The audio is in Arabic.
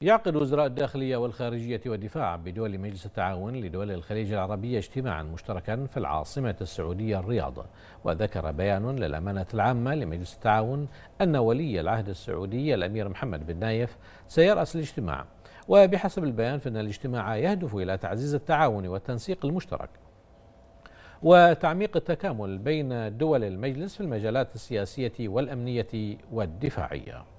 يعقد وزراء الداخلية والخارجية والدفاع بدول مجلس التعاون لدول الخليج العربية اجتماعا مشتركا في العاصمة السعودية الرياض وذكر بيان للأمانة العامة لمجلس التعاون أن ولي العهد السعودي الأمير محمد بن نايف سيرأس الاجتماع وبحسب البيان فإن الاجتماع يهدف إلى تعزيز التعاون والتنسيق المشترك وتعميق التكامل بين دول المجلس في المجالات السياسية والأمنية والدفاعية